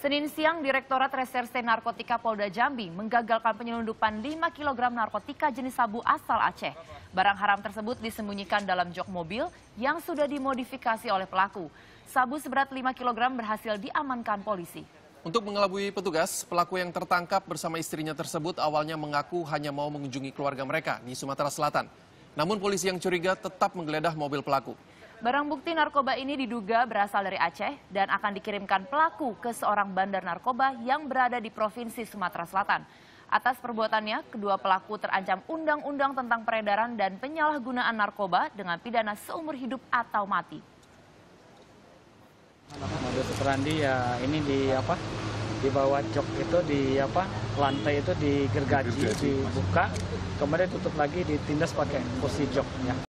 Senin siang, Direktorat Reserse Narkotika Polda Jambi menggagalkan penyelundupan 5 kg narkotika jenis sabu asal Aceh. Barang haram tersebut disembunyikan dalam jok mobil yang sudah dimodifikasi oleh pelaku. Sabu seberat 5 kg berhasil diamankan polisi. Untuk mengelabui petugas, pelaku yang tertangkap bersama istrinya tersebut awalnya mengaku hanya mau mengunjungi keluarga mereka di Sumatera Selatan. Namun polisi yang curiga tetap menggeledah mobil pelaku. Barang bukti narkoba ini diduga berasal dari Aceh dan akan dikirimkan pelaku ke seorang bandar narkoba yang berada di Provinsi Sumatera Selatan. Atas perbuatannya, kedua pelaku terancam undang-undang tentang peredaran dan penyalahgunaan narkoba dengan pidana seumur hidup atau mati. Modus operandi ya ini di apa? Di bawah jok itu di apa? Lantai itu digergaji, dibuka, kemudian tutup lagi ditindas pakai posisi joknya.